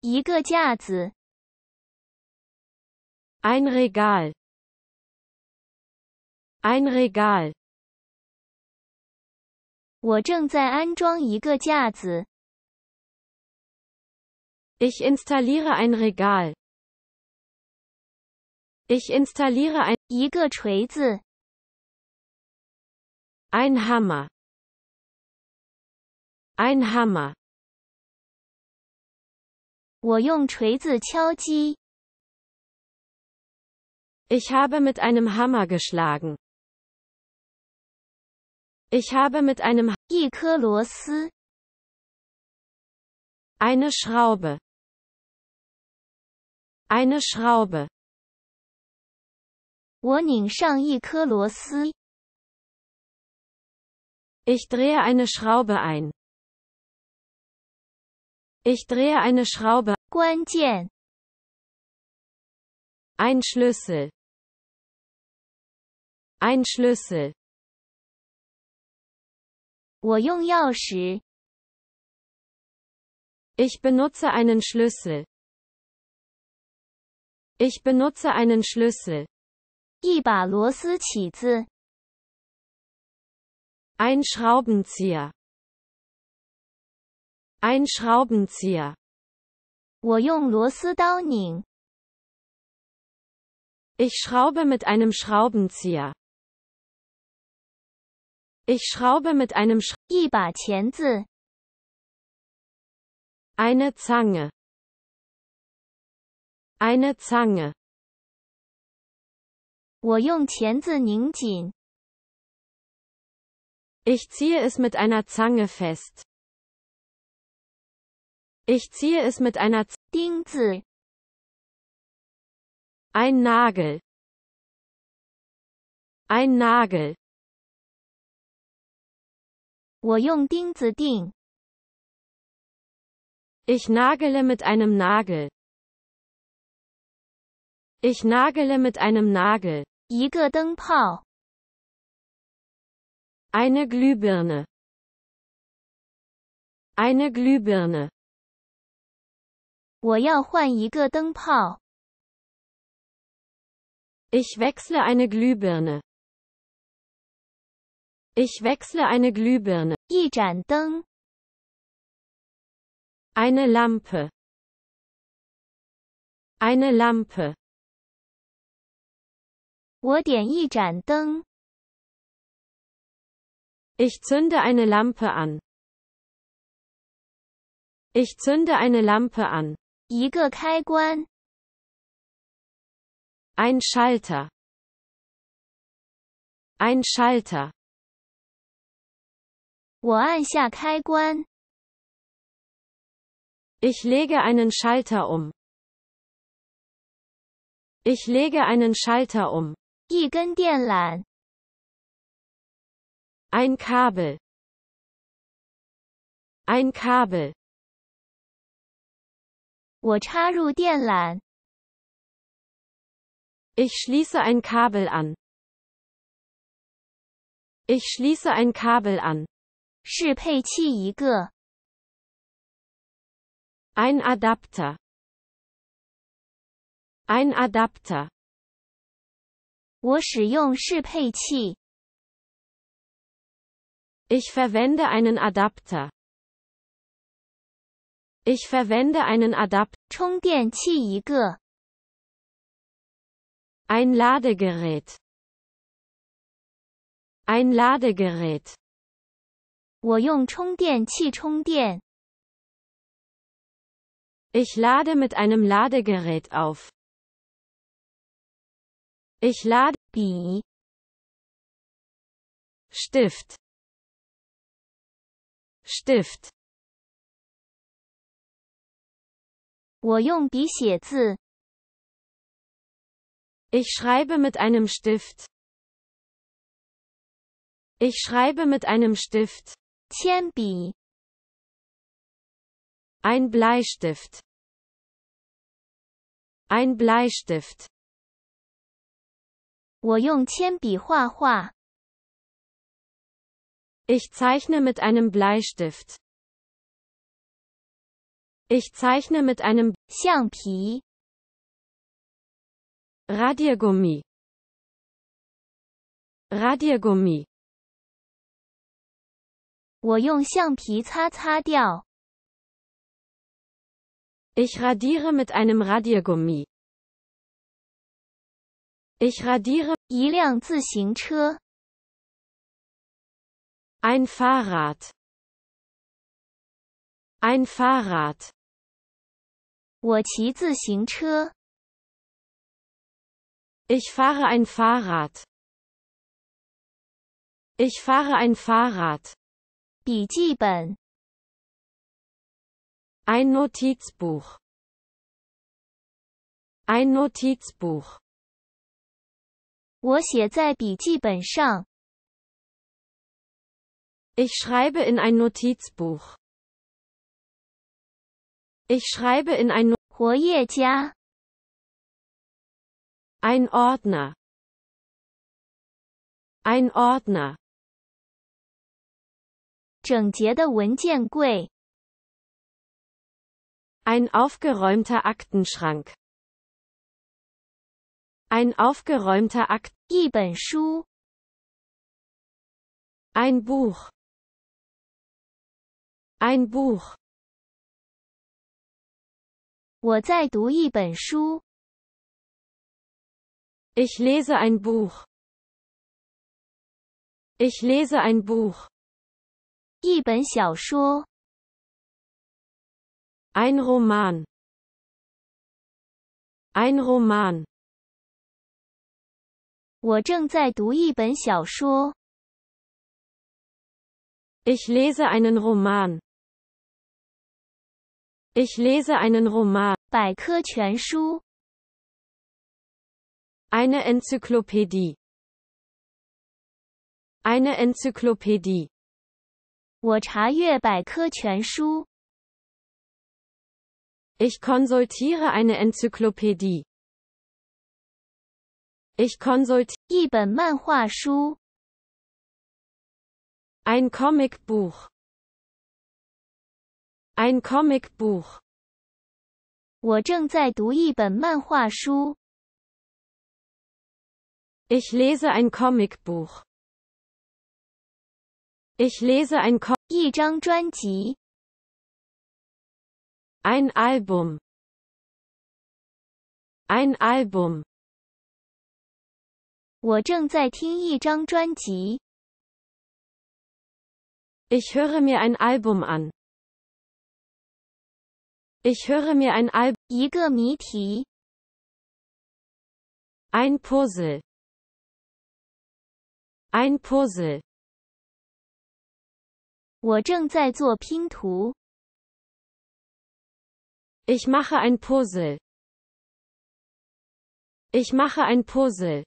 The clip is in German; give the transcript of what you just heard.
一个架子。Ein Regal. Ein Regal. 我正在安装一个架子。Ich installiere ein Regal. Ich installiere ein 一个锤子。Ein Hammer. Ein Hammer. 我用锤子敲击。Ich habe mit einem Hammer geschlagen. Ich habe mit einem 一颗螺丝 eine Schraube eine Schraube 我拧上一颗螺丝 Ich drehe eine Schraube ein. Ich drehe eine Schraube. 关键 Ein Schlüssel. Ein Schlüssel. Ich benutze einen Schlüssel. Ich benutze einen Schlüssel. Ein Schraubenzieher. Ein Schraubenzieher. 我用螺丝刀拧。Ich schraube mit einem Schraubenzieher. Ich schraube mit einem Sch 一把钳子。Eine Zange. Eine Zange. 我用钳子拧紧。Ich ziehe es mit einer Zange fest. Ich ziehe es mit einer Z ein Nagel ein Nagel 我用钉子钉 ich nagele mit einem Nagel ich nagele mit einem Nagel 一个灯泡 eine Glühbirne eine Glühbirne 我要换一个灯泡。Ich wechsle eine Glühbirne. Ich wechsle eine Glühbirne. 一盏灯。Eine Lampe. Eine Lampe. 我点一盏灯。Ich zünde eine Lampe an. Ich zünde eine Lampe an. 一个开关。Ein Schalter. Ein Schalter. 我按下开关。Ich lege einen Schalter um. Ich lege einen Schalter um. Ein Kabel. Ein Kabel. 我插入电缆. Ich schließe ein Kabel an. Ich schließe ein Kabel an. Ein Adapter. Ein Adapter. Ich verwende einen Adapter. Ich verwende einen Adapter. Ein Ladegerät. Ein Ladegerät. Ich lade mit einem Ladegerät auf. Ich lade 笔 Stift. Stift. Ich schreibe mit einem Stift. Ich schreibe mit einem Stift. Ein Bleistift. Ein Bleistift. Ich zeichne mit einem Bleistift. Ich zeichne mit einem 橡皮 Radiergummi Radiergummi 我用橡皮擦擦掉 Ich radiere mit einem Radiergummi Ich radiere 一辆自行车 Ein Fahrrad Ein Fahrrad 我骑自行车。Ich fahre ein Fahrrad. Ich fahre ein Fahrrad. Ein Notizbuch. Ein Notizbuch. Ich schreibe in ein Notizbuch. Ich schreibe in ein 活跃家 ein Ordner ein Ordner 整洁的文件柜 ein aufgeräumter Aktenschrank ein aufgeräumter Akt 一本书 ein Buch ein Buch 我在读一本书。Ich lese ein Buch. Ich lese ein Buch. 一本小说。Ein Roman. Ein Roman. 我正在读一本小说。Ich lese einen Roman. Ich lese einen Roman. 百科全书 Eine Enzyklopädie. Eine Enzyklopädie. 我查阅百科全书 Ich konsultiere eine Enzyklopädie. Ich konsultiere 一本漫画书 ein Comicbuch. Ein Comicbuch. 我正在读一本漫画书。Ich lese ein Comicbuch. Ich lese ein Com 一张专辑。Ein Album. Ein Album. 我正在听一张专辑。Ich höre mir ein Album an. Ich höre mir ein Album. 一个谜题 Ein Puzzle. Ein Puzzle. 我正在做拼图. Ich mache ein Puzzle. Ich mache ein Puzzle.